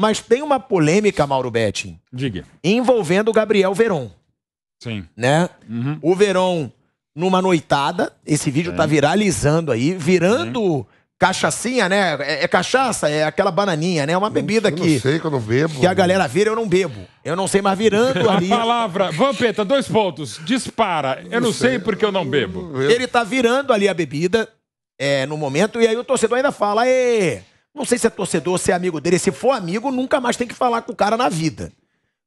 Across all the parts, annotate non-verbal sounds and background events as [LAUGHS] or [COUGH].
Mas tem uma polêmica, Mauro Betting. Diga. Envolvendo o Gabriel Veron. Sim. Né? Uhum. O Veron, numa noitada, esse vídeo tá Sim. tá viralizando aí, virando. cachaçinha, né? É, é, cachaça, é aquela bananinha, né? É uma bebida que. Eu sei que eu não bebo. Que a galera vira, eu não bebo. Eu não sei, mas virando [LAUGHS] ali. a palavra. Vampeta, dois pontos. Dispara. Eu não, não sei, sei porque eu não bebo. Ele tá virando ali a bebida é, no momento, e aí o torcedor ainda fala, ê. Não sei se é torcedor, se é amigo dele. Se for amigo, nunca mais tem que falar com o cara na vida.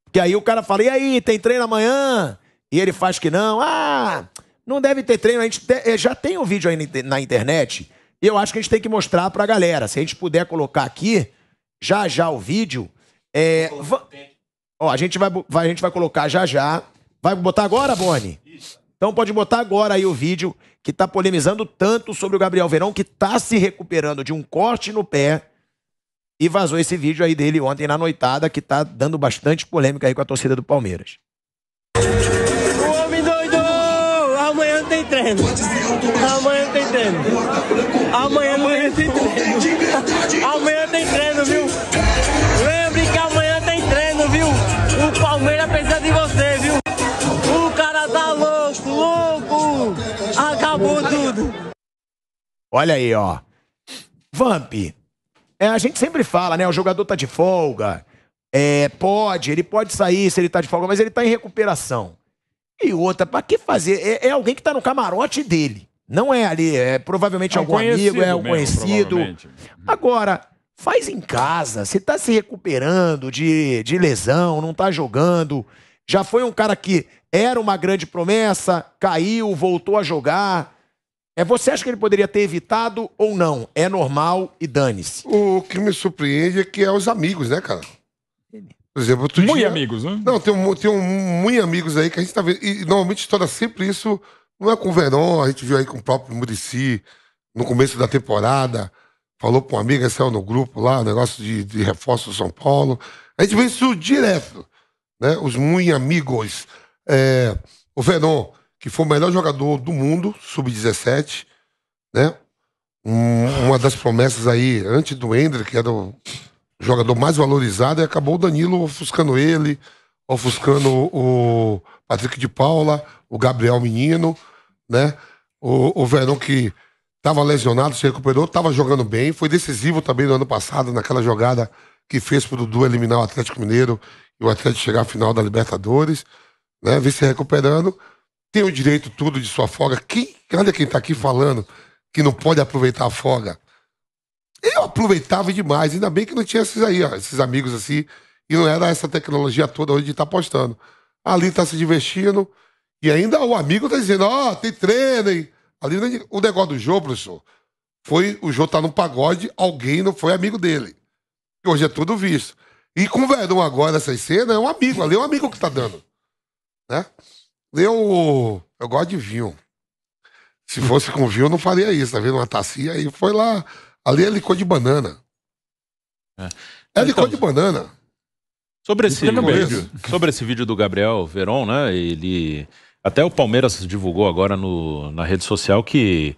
Porque aí o cara fala: e aí, tem treino amanhã? E ele faz que não. Ah, não deve ter treino. A gente te... É, já tem um vídeo aí na internet. E eu acho que a gente tem que mostrar pra galera. Se a gente puder colocar aqui, já já o vídeo. É... Ó, a gente vai, vai, a gente vai colocar já já. Vai botar agora, Boni? Isso. Então pode botar agora aí o vídeo que tá polemizando tanto sobre o Gabriel Verão, que tá se recuperando de um corte no pé. E vazou esse vídeo aí dele ontem na noitada, que tá dando bastante polêmica aí com a torcida do Palmeiras. O homem doido! Amanhã não tem treino. Amanhã não tem treino. Amanhã não tem treino. Amanhã tem treino, viu? Olha aí, ó. Vamp, é, a gente sempre fala, né? O jogador tá de folga. É, pode, ele pode sair se ele tá de folga, mas ele tá em recuperação. E outra, pra que fazer? É, é alguém que tá no camarote dele. Não é ali, é provavelmente é algum amigo, é um conhecido. Agora, faz em casa. Você tá se recuperando de, de lesão, não tá jogando. Já foi um cara que era uma grande promessa, caiu, voltou a jogar. É, você acha que ele poderia ter evitado ou não? É normal e dane-se. O que me surpreende é que é os amigos, né, cara? Por exemplo, outro muito dia... amigos, né? Não, tem, um, tem um, muitos amigos aí que a gente tá vendo. E normalmente estoura sempre isso. Não é com o Verão, a gente viu aí com o próprio Murici no começo da temporada. Falou com uma amiga, saiu no grupo lá, o negócio de, de reforço do São Paulo. A gente vê isso direto, né? Os muitos amigos. É, o Verão que foi o melhor jogador do mundo, sub-17, né? Um, uma das promessas aí, antes do Ender, que era o jogador mais valorizado, e acabou o Danilo ofuscando ele, ofuscando o Patrick de Paula, o Gabriel Menino, né? O, o Verão que estava lesionado, se recuperou, estava jogando bem, foi decisivo também no ano passado, naquela jogada que fez para o Dudu eliminar o Atlético Mineiro e o Atlético chegar à final da Libertadores, né? Vem se recuperando tem o direito tudo de sua folga. Quem, olha quem está aqui falando que não pode aproveitar a folga. Eu aproveitava demais, ainda bem que não tinha esses aí, ó, esses amigos assim, e não era essa tecnologia toda onde está postando. Ali está se divertindo, e ainda o amigo está dizendo, ó, oh, tem treino. E... Ali, o negócio do Jô, professor, foi o Jô tá no pagode, alguém não foi amigo dele. E hoje é tudo visto. E com o Verdão agora, essa cenas, é um amigo, ali é um amigo que está dando. Né? Eu, eu gosto de vinho. Se fosse com vinho, eu não faria isso, tá vendo? Uma tacinha aí foi lá. Ali é licor de banana. É, é licor então, de banana. Sobre esse, vídeo, sobre esse vídeo do Gabriel Veron, né? Ele. Até o Palmeiras divulgou agora no, na rede social que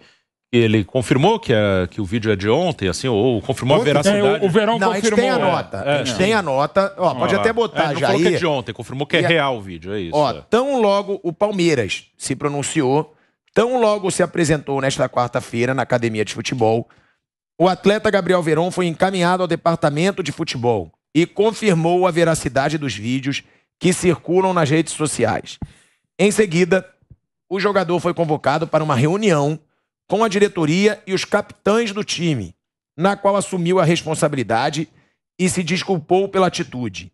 ele confirmou que, é, que o vídeo é de ontem, assim, ou confirmou ontem, a veracidade. É, o, o Verão não, confirmou. A gente tem a é. nota. É, a gente é. tem a nota. Ó, pode ah, até botar é, não já aí. que é de ontem, confirmou que é real o vídeo, é isso. Ó, tão logo o Palmeiras se pronunciou, tão logo se apresentou nesta quarta-feira na Academia de Futebol, o atleta Gabriel Verão foi encaminhado ao Departamento de Futebol e confirmou a veracidade dos vídeos que circulam nas redes sociais. Em seguida, o jogador foi convocado para uma reunião com a diretoria e os capitães do time, na qual assumiu a responsabilidade e se desculpou pela atitude.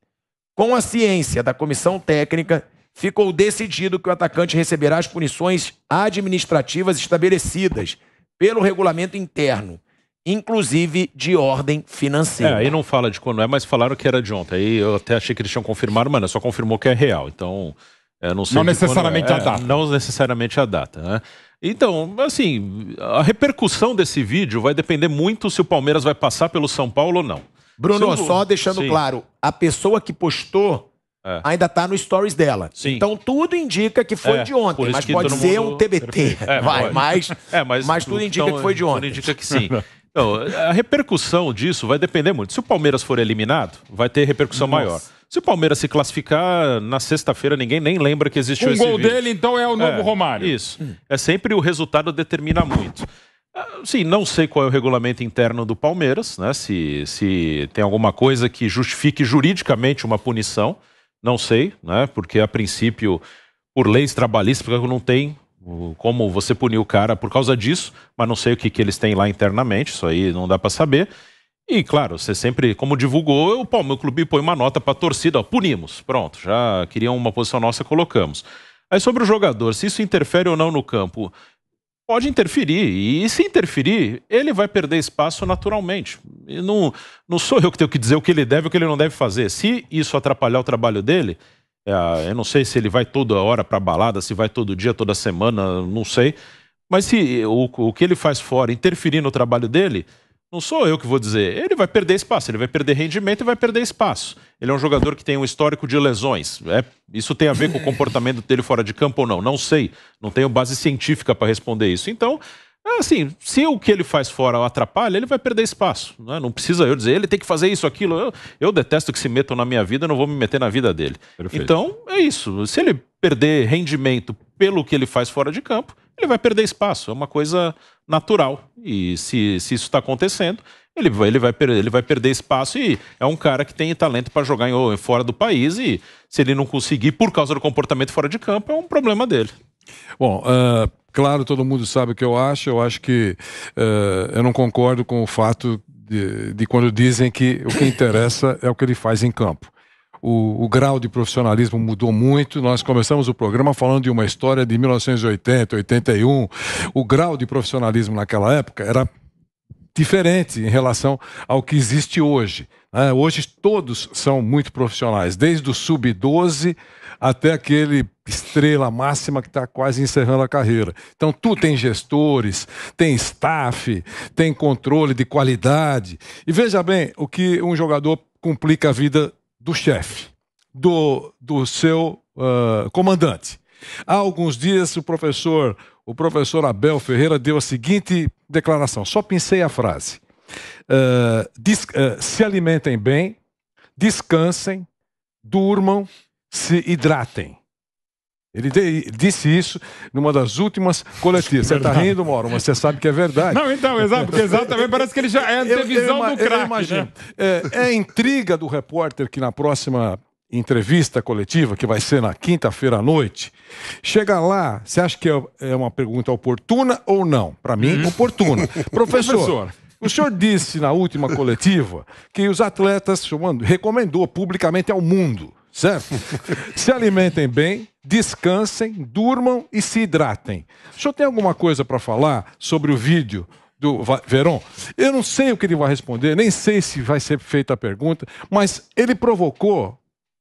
Com a ciência da comissão técnica, ficou decidido que o atacante receberá as punições administrativas estabelecidas pelo regulamento interno, inclusive de ordem financeira. É, aí não fala de quando é, mas falaram que era de ontem. Aí eu até achei que eles tinham confirmado, mas só confirmou que é real. Então, é, não sei. Não é. necessariamente é, a data. Não necessariamente a data, né? Então, assim, a repercussão desse vídeo vai depender muito se o Palmeiras vai passar pelo São Paulo ou não. Bruno, só deixando sim. claro, a pessoa que postou é. ainda está no stories dela. Sim. Então tudo indica que foi é, de ontem, mas pode ser mundo... um TBT. É, vai, mas, [LAUGHS] é, mas, mas, tudo então, indica então, que foi de ontem. Tudo indica que sim. então, a repercussão disso vai depender muito. Se o Palmeiras for eliminado, vai ter repercussão Nossa. maior. Se o Palmeiras se classificar na sexta-feira, ninguém nem lembra que existiu um esse gol vídeo. dele, então é o novo é, Romário. Isso. Hum. É sempre o resultado determina muito. Ah, sim, não sei qual é o regulamento interno do Palmeiras, né? Se, se tem alguma coisa que justifique juridicamente uma punição, não sei, né? Porque a princípio, por leis trabalhistas, não tem como você punir o cara por causa disso, mas não sei o que, que eles têm lá internamente, isso aí não dá para saber. E claro, você sempre, como divulgou, o Palmeiras meu clube põe uma nota para torcida, ó, punimos, pronto, já queriam uma posição nossa, colocamos. Aí sobre o jogador, se isso interfere ou não no campo, pode interferir. E se interferir, ele vai perder espaço naturalmente. E não, não sou eu que tenho que dizer o que ele deve e o que ele não deve fazer. Se isso atrapalhar o trabalho dele, é, eu não sei se ele vai toda hora para balada, se vai todo dia, toda semana, não sei. Mas se o, o que ele faz fora interferir no trabalho dele, não sou eu que vou dizer. Ele vai perder espaço, ele vai perder rendimento e vai perder espaço. Ele é um jogador que tem um histórico de lesões. É, isso tem a ver com o comportamento dele fora de campo ou não? Não sei. Não tenho base científica para responder isso. Então, ah, assim, se o que ele faz fora o atrapalha, ele vai perder espaço. Né? Não precisa eu dizer, ele tem que fazer isso, aquilo. Eu, eu detesto que se metam na minha vida, não vou me meter na vida dele. Perfeito. Então, é isso. Se ele perder rendimento pelo que ele faz fora de campo, ele vai perder espaço. É uma coisa natural. E se, se isso está acontecendo, ele vai, ele, vai perder, ele vai perder espaço e é um cara que tem talento para jogar em, fora do país. E se ele não conseguir por causa do comportamento fora de campo, é um problema dele. Bom, uh, Claro, todo mundo sabe o que eu acho. Eu acho que uh, eu não concordo com o fato de, de, quando dizem que o que interessa é o que ele faz em campo. O, o, grau de profissionalismo mudou muito. Nós começamos o programa falando de uma história de 1980, 81. O grau de profissionalismo naquela época era diferente em relação ao que existe hoje. Né? Hoje todos são muito profissionais, desde o sub-12 até aquele estrela máxima que está quase encerrando a carreira. Então, tu tem gestores, tem staff, tem controle de qualidade. E veja bem o que um jogador complica a vida do chefe, do, do seu uh, comandante. Há alguns dias o professor, o professor Abel Ferreira deu a seguinte declaração. Só pensei a frase. Uh, ah, diz, uh, ah, se alimentem bem, descansem, durmam, se hidratem. Ele, disse isso numa das últimas coletivas. Você está rindo, Mauro, mas você sabe que é verdade. Não, então, exato, porque exatamente parece que ele já é a antevisão eu, eu, do craque. Né? imagino. Né? É, é a intriga do repórter que na próxima entrevista coletiva, que vai ser na quinta-feira à noite, chega lá, você acha que é, é uma pergunta oportuna ou não? Para mim, hum. oportuna. [LAUGHS] Professor, Professor, o senhor disse na última coletiva que os atletas chamando, recomendou publicamente ao mundo certo? [LAUGHS] se alimentem bem, descansem, durmam e se hidratem. O senhor tem alguma coisa para falar sobre o vídeo do Verón? Eu não sei o que ele vai responder, nem sei se vai ser feita a pergunta, mas ele provocou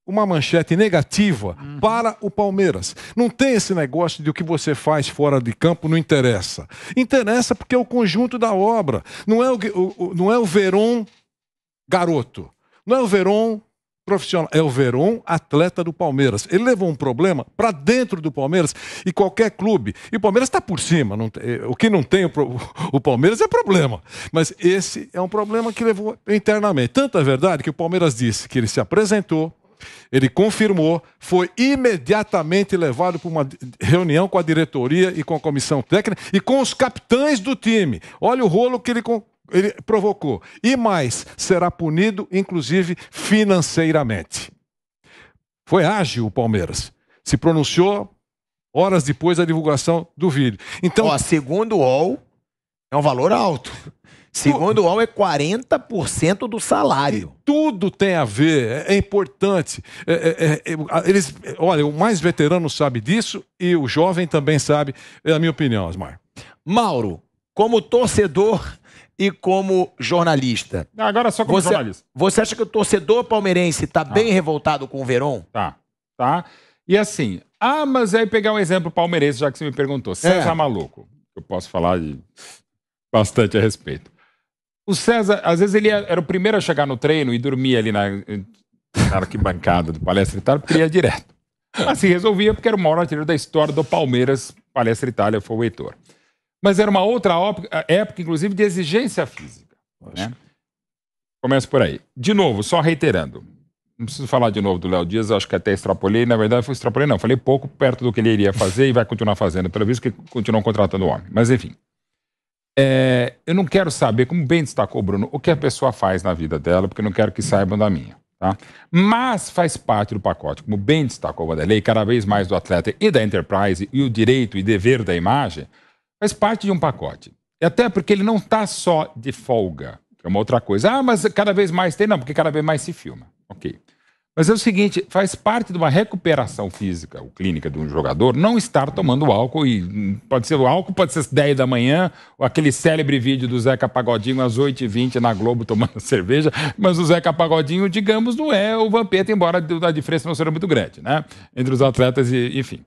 uma manchete negativa uhum. para o Palmeiras. Não tem esse negócio de o que você faz fora de campo não interessa. Interessa porque é o conjunto da obra. Não é o, o não é o Verón garoto. Não é o Verón profissional. É o Veron, atleta do Palmeiras. Ele levou um problema para dentro do Palmeiras e qualquer clube. E o Palmeiras está por cima. Não, eh, o que não tem o, [LAUGHS] o, Palmeiras é problema. Mas esse é um problema que levou internamente. Tanta é verdade que o Palmeiras disse que ele se apresentou. Ele confirmou, foi imediatamente levado para uma reunião com a diretoria e com a comissão técnica e com os capitães do time. Olha o rolo que ele ele provocou. E mais, será punido, inclusive financeiramente. Foi ágil o Palmeiras. Se pronunciou horas depois da divulgação do vídeo. Então, Ó, segundo o UOL, é um valor alto. Segundo o UOL, é 40% do salário. E tudo tem a ver, é, é importante. É, é, é, é eles, olha, o mais veterano sabe disso e o jovem também sabe, é a minha opinião, Osmar. Mauro, como torcedor e como jornalista. Ah, agora só como você, jornalista. Você acha que o torcedor palmeirense está ah. bem revoltado com o Verón? Tá, tá. E assim, ah, mas aí pegar um exemplo palmeirense, já que você me perguntou. É. César é. Maluco, eu posso falar de... bastante a respeito. O César, às vezes ele era o primeiro a chegar no treino e dormia ali na, na arquibancada do Palestra Itália, porque ia direto. Assim, resolvia, porque era o maior artilheiro da história do Palmeiras, Palestra Itália, foi o Heitor. Mas era uma outra época, inclusive, de exigência física. Né? Começa por aí. De novo, só reiterando. Não preciso falar de novo do Léo Dias, acho que até extrapolei. Na verdade, foi extrapolei, não. Falei pouco perto do que ele iria fazer e vai continuar fazendo, pelo visto que continuam contratando o homem. Mas, enfim. É, eu não quero saber, como bem destacou o Bruno, o que a pessoa faz na vida dela, porque eu não quero que saibam da minha. Tá? Mas faz parte do pacote, como bem destacou o Vanderlei, cada vez mais do atleta e da enterprise e o direito e dever da imagem, Faz parte de um pacote. E até porque ele não está só de folga, que é uma outra coisa. Ah, mas cada vez mais tem, não, porque cada vez mais se filma. Ok. Mas é o seguinte, faz parte de uma recuperação física ou clínica de um jogador não estar tomando álcool e pode ser o álcool, pode ser às 10 da manhã, ou aquele célebre vídeo do Zeca Pagodinho às 8h20 na Globo tomando [LAUGHS] cerveja, mas o Zeca Pagodinho, digamos, não é o Vampeta, embora a diferença não seja muito grande, né? Entre os atletas e enfim.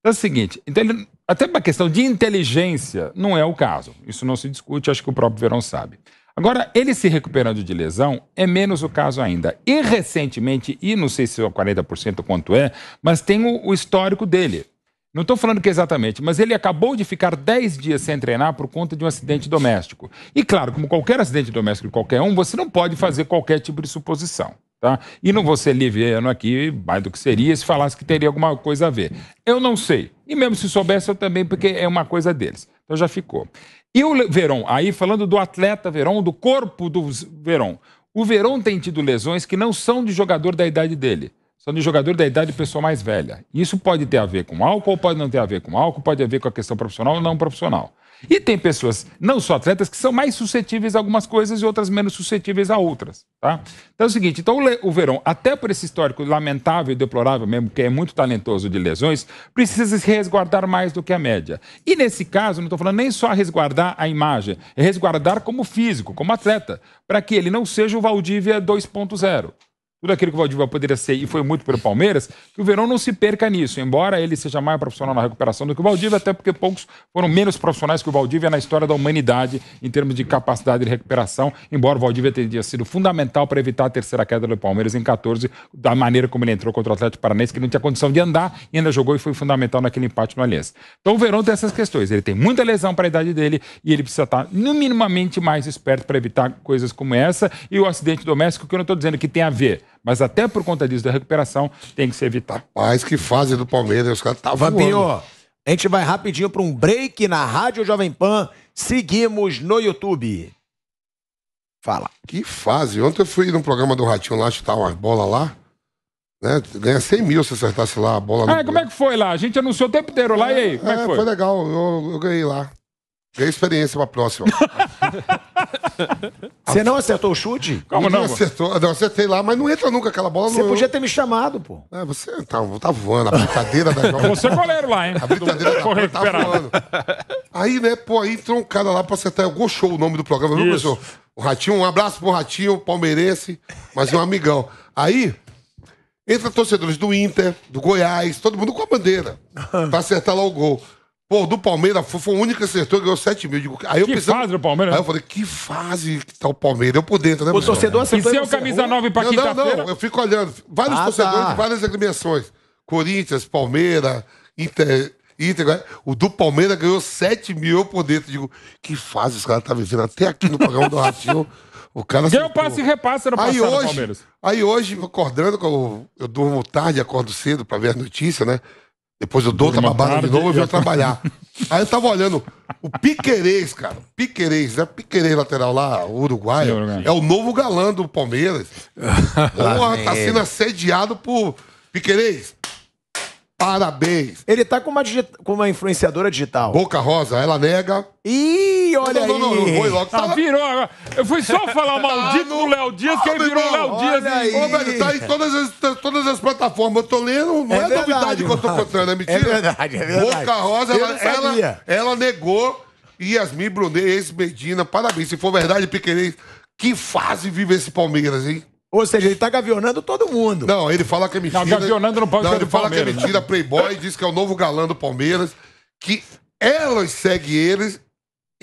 Então é o seguinte, então ele até para a questão de inteligência, não é o caso. Isso não se discute, acho que o próprio Verão sabe. Agora, ele se recuperando de lesão é menos o caso ainda. E recentemente, e não sei se é 40% quanto é, mas tem o, o histórico dele. Não estou falando que exatamente, mas ele acabou de ficar 10 dias sem treinar por conta de um acidente doméstico. E claro, como qualquer acidente doméstico de qualquer um, você não pode fazer qualquer tipo de suposição. Tá? E não vou ser liviano aqui, mais do que seria, se falasse que teria alguma coisa a ver. Eu não sei. E mesmo se soubesse, eu também, porque é uma coisa deles. Então já ficou. E o Verón, aí falando do atleta Verón, do corpo do Verón. O Verón tem tido lesões que não são de jogador da idade dele são de jogador da idade de pessoa mais velha. Isso pode ter a ver com álcool, pode não ter a ver com álcool, pode ter a ver com a questão profissional ou não profissional. E tem pessoas, não só atletas, que são mais suscetíveis a algumas coisas e outras menos suscetíveis a outras, tá? Então é o seguinte, então o Verão, até por esse histórico lamentável e deplorável mesmo, que é muito talentoso de lesões, precisa se resguardar mais do que a média. E nesse caso, não estou falando nem só resguardar a imagem, é resguardar como físico, como atleta, para que ele não seja o Valdívia 2.0 tudo aquilo que o Valdívia poderia ser e foi muito pelo Palmeiras, que o Verão não se perca nisso, embora ele seja mais profissional na recuperação do que o Valdívia, até porque poucos foram menos profissionais que o Valdívia na história da humanidade em termos de capacidade de recuperação, embora o Valdívia tenha sido fundamental para evitar a terceira queda do Palmeiras em 14, da maneira como ele entrou contra o Atlético Paraná, que não tinha condição de andar e ainda jogou e foi fundamental naquele empate no Aliança. Então o Verão tem essas questões, ele tem muita lesão para a idade dele e ele precisa estar no minimamente mais esperto para evitar coisas como essa e o acidente doméstico, que eu não estou dizendo que tem a ver mas até por conta disso da recuperação, tem que se evitar. Mas que fase do Palmeiras, os caras tá Vampinho, a gente vai rapidinho para um break na Rádio Jovem Pan. Seguimos no YouTube. Fala. Que fase. Ontem eu fui num programa do Ratinho lá chutar umas bolas lá. Né? Ganha 100 mil se acertasse lá a bola. Ah, no... como é que foi lá? A gente anunciou o tempo inteiro lá, é, e aí? Como é, é que foi? foi legal, eu, eu ganhei lá. Ganhei experiência pra próxima. [LAUGHS] Você não acertou o chute? Como não? Não, acertou, não acertei lá, mas não entra nunca aquela bola. Você podia ter me chamado, pô. É, você tá, tá voando, a brincadeira da [LAUGHS] jovem. Você é goleiro lá, hein? A brincadeira da tá voando. Aí, né, pô, aí entrou um cara lá pra acertar. Gochou o nome do programa, viu, professor? O Ratinho, um abraço pro Ratinho, palmeirense, mas um amigão. Aí, entra torcedores do Inter, do Goiás, todo mundo com a bandeira. pra acertar lá o gol. Pô, do Palmeiras foi, foi o único que acertou, ganhou 7 mil. Digo, aí eu que pensando, fase do Palmeiras? Aí eu falei, que fase que tá o Palmeiras? Eu por dentro, né? O torcedor acertou. E seu camisa 9 pra quinta-feira? Não, não, eu fico olhando. Vários ah, tá. torcedores, tá. várias agremiações. Corinthians, Palmeiras, Inter... Inter, né? o do Palmeiras ganhou 7 mil por dentro. Digo, que fase esse cara tá vivendo até aqui no programa do Ratinho. O cara Deu passe e repasse no aí hoje, Palmeiras. Aí hoje, acordando, eu, durmo tarde, acordo cedo pra ver a notícia, né? Depois eu dou outra babada de novo e venho trabalhar. [LAUGHS] Aí eu tava olhando o Piquerez, cara. Piquerez, né? Piquerez lateral lá, Uruguai. É o novo galã do Palmeiras. [LAUGHS] Porra, tá sendo assediado por Piquerez. Parabéns. Ele tá com uma, digi... com uma influenciadora digital. Boca Rosa, ela nega. Ih! olha não, não, não, aí. Foi logo. Tá, virou agora. Eu fui só falar [LAUGHS] ah, maldito ah, Léo Dias, que aí ah, virou Léo Dias. Aí. Ô, velho, tá em é todas as, tá, todas as plataformas. Eu tô lendo, não é, é verdade, novidade que eu tô contando, é mentira. É verdade, é verdade. Boca Rosa, ela, ela, ela, negou Yasmin Brunet, ex-Medina. Parabéns. Se for verdade, Piquenês, que fase vive esse Palmeiras, hein? Ou seja, ele tá gavionando todo mundo. Não, ele fala que é mentira. Não, gavionando não pode não, ele fala que é mentira, playboy, diz que é o novo galã do Palmeiras, que elas seguem eles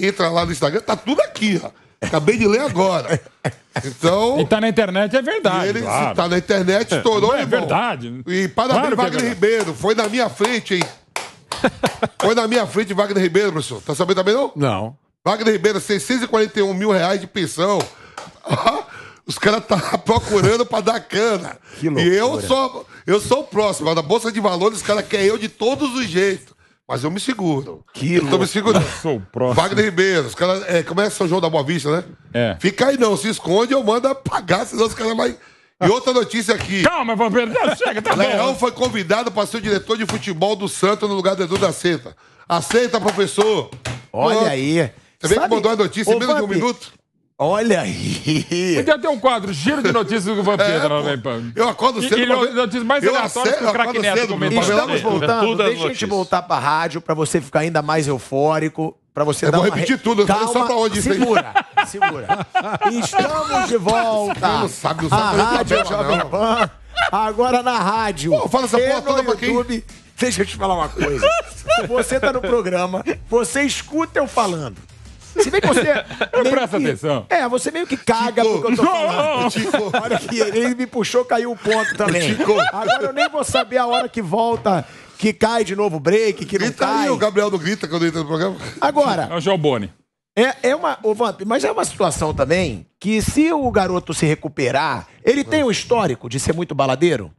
entra lá no Instagram, tá tudo aqui, ó. Acabei de ler agora. Então. E tá na internet, é verdade. Ele claro. tá na internet, é, estourou, é, é verdade. E parabéns, claro é Wagner é Ribeiro. Foi na minha frente, hein? Foi na minha frente, Wagner Ribeiro, professor. Tá sabendo também, não? Não. Wagner Ribeiro, 641 mil reais de pensão. [LAUGHS] Os caras tá procurando pra dar cana. Que loucura. E eu sou, eu sou o próximo. Na Bolsa de Valores, os caras querem eu de todos os jeitos. Mas eu me seguro. Que eu tô me segurando. Sou o próximo. Wagner Ribeiro, os caras. É, como é São João da Boa Vista, né? É. Fica aí não, se esconde, eu mando apagar, senão os caras vai. E ah. outra notícia aqui. Calma, Vampiro, chega, tá Leão foi convidado para ser o diretor de futebol do Santos no lugar do Edu da Seta. Aceita, professor. Olha Mano. aí. Você vê que mandou a notícia Ô, em menos de um minuto? Olha aí! Podia ter um quadro, giro de notícias do Vampeta é, na Jovem Pan. Eu acordo cedo. E, e notícias mais aleatórias que o Crack Neto Estamos voltando, deixa a gente voltar pra rádio pra você ficar ainda mais eufórico. Pra você eu dar vou uma... repetir tudo, Calma, só pra onde Segura, segura. Estamos de volta. Não sabe, usar A rádio Jovem Pan, agora na rádio. Pô, fala essa porra toda pra quem... Deixa eu te falar uma coisa. Você tá no programa, você escuta eu falando. Se bem que você. [LAUGHS] Presta que, atenção. É, você meio que caga porque eu tô falando. Tico. A hora que ele me puxou, caiu o ponto também. Agora eu nem vou saber a hora que volta que cai de novo o break, que grita não cai. Aí, o Gabriel do grita quando entra no programa. Agora. É o João Boni. É, é uma. Ô, Vamp, mas é uma situação também que se o garoto se recuperar, ele tem um histórico de ser muito baladeiro?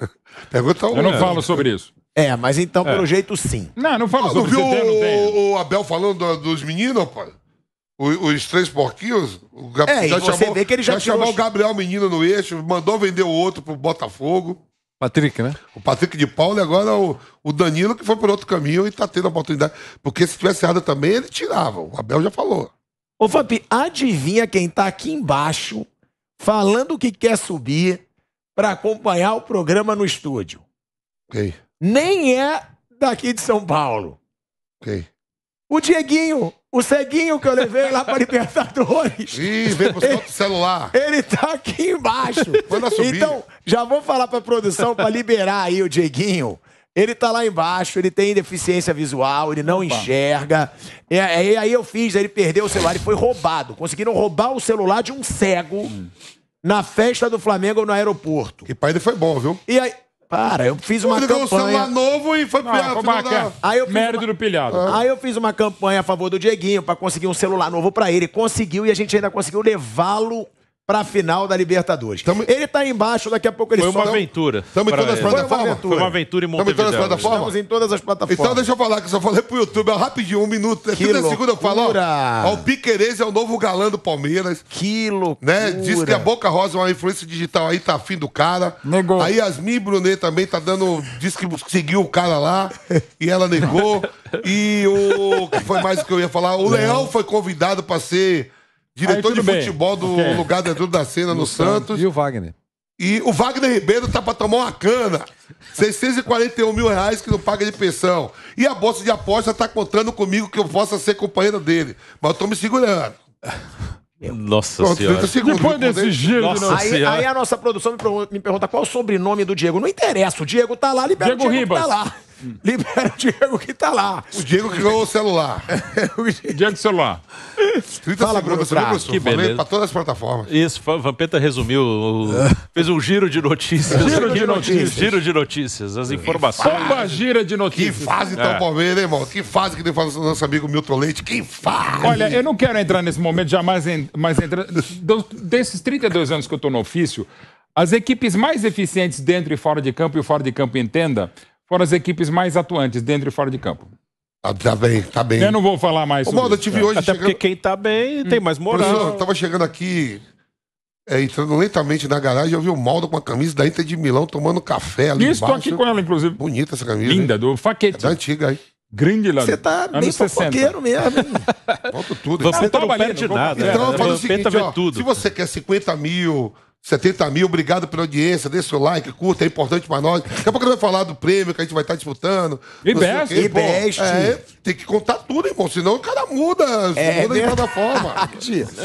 [LAUGHS] Pergunta um, Eu não né? falo sobre isso. É, mas então, é. pelo jeito, sim. Não, não fala ah, sobre não viu tem, o, o Abel falando dos meninos, pai? Os três porquinhos, o Gab- É, e você vê que ele já chamou o Gabriel Menino no eixo, mandou vender o outro pro Botafogo. Patrick, né? O Patrick de Paulo e agora o, o Danilo, que foi por outro caminho e tá tendo a oportunidade. Porque se tivesse errado também, ele tirava. O Abel já falou. Ô, Fampi, adivinha quem tá aqui embaixo falando que quer subir pra acompanhar o programa no estúdio? Ok nem é daqui de São Paulo. Ok. O Dieguinho, o ceguinho que eu levei lá para Libertadores. [LAUGHS] Ih, vem pro celular. Ele tá aqui embaixo. [LAUGHS] Manda subir. Então, já vou falar pra produção para liberar aí o Dieguinho. Ele tá lá embaixo, ele tem deficiência visual, ele não Opa. enxerga. E é, é, aí eu fiz, ele perdeu o celular e foi roubado. Conseguiram roubar o celular de um cego hum. na festa do Flamengo no aeroporto. E pra ele foi bom, viu? E aí, para, eu fiz uma Ele campanha. um celular novo e foi não, pilhado. Da... Aí eu Mérito uma... do pilhado. Ah. Aí eu fiz uma campanha a favor do Dieguinho para conseguir um celular novo para ele. Conseguiu e a gente ainda conseguiu levá-lo para a final da Libertadores. Tamo... Ele está embaixo, daqui a pouco ele Foi uma aventura. Estamos em todas as plataformas? Foi uma aventura, em Montevideo. Estamos em todas as plataformas. Então deixa eu falar, que eu só falei pro YouTube, ó, rapidinho, um minuto. que segunda eu falo, ó, o Piqueires é o novo galã do Palmeiras. Que né? loucura. Né? Diz que a Boca Rosa, é uma influência digital aí, tá afim do cara. Negou. Aí Yasmin Brunet também tá dando, diz que seguiu o cara lá e ela negou. [LAUGHS] e o que foi mais que eu ia falar? O Leão foi convidado para ser Diretor de bem. futebol do okay. lugar de da Cena no, no Santos. E o Wagner. E o Wagner Ribeiro tá para tomar uma cana. 641 mil reais que não paga de pensão. E a bolsa de aposta tá contando comigo que eu possa ser companheiro dele. Mas eu tô me segurando. Nossa Pronto, senhora. Depois desse giro aí, aí, a nossa produção me pergunta qual é o sobrenome do Diego. Não interessa, o Diego tá lá, libera Diego o Diego tá Ribas. tá lá. [LAUGHS] libera o Diego que tá lá. O Diego que ganhou o celular. [LAUGHS] Diego celular. 30 Fala, segundos, Bruno Prato. Que beleza. Pra todas as plataformas. Isso, Vampeta resumiu, o- [LAUGHS] fez um giro de notícias. Giro de notícias. Giro de notícias, as informações. Uma gira de notícias. Que fase tão tá o é. Palmeiras, hein, irmão? Que fase que nem faz o nosso amigo Milton Leite. Que fase! Olha, eu não quero entrar nesse momento, jamais en- mas entra... desses 32 anos que eu estou no ofício, as equipes mais eficientes dentro e fora de campo, e o fora de campo entenda, foram as equipes mais atuantes dentro e fora de campo? Ah, tá bem, tá bem. Eu não vou falar mais Ô, sobre Tive hoje Até chegando... porque quem tá bem hum. tem mais moral. Professor, eu tava chegando aqui, é, entrando lentamente na garagem, eu vi o Maldo com a camisa da Inter de Milão tomando café ali Isso, embaixo. aqui com ela, inclusive. Bonita essa camisa. Linda, hein? do Faquete. É da antiga, hein? Grande lá. Você tá bem fofoqueiro mesmo. [LAUGHS] Volto tudo. Você não, tá não de nada. Então, né? faz o seguinte, ó, tudo. se você quer 50 mil 70 mil, obrigado pela audiência, deixa seu like, curta, é importante para nós. Daqui a pouco ele vai falar do prêmio que a gente vai estar tá disputando. E best, e Pô, best. É, tem que contar tudo, irmão, senão o cara muda, é muda de plataforma. [LAUGHS]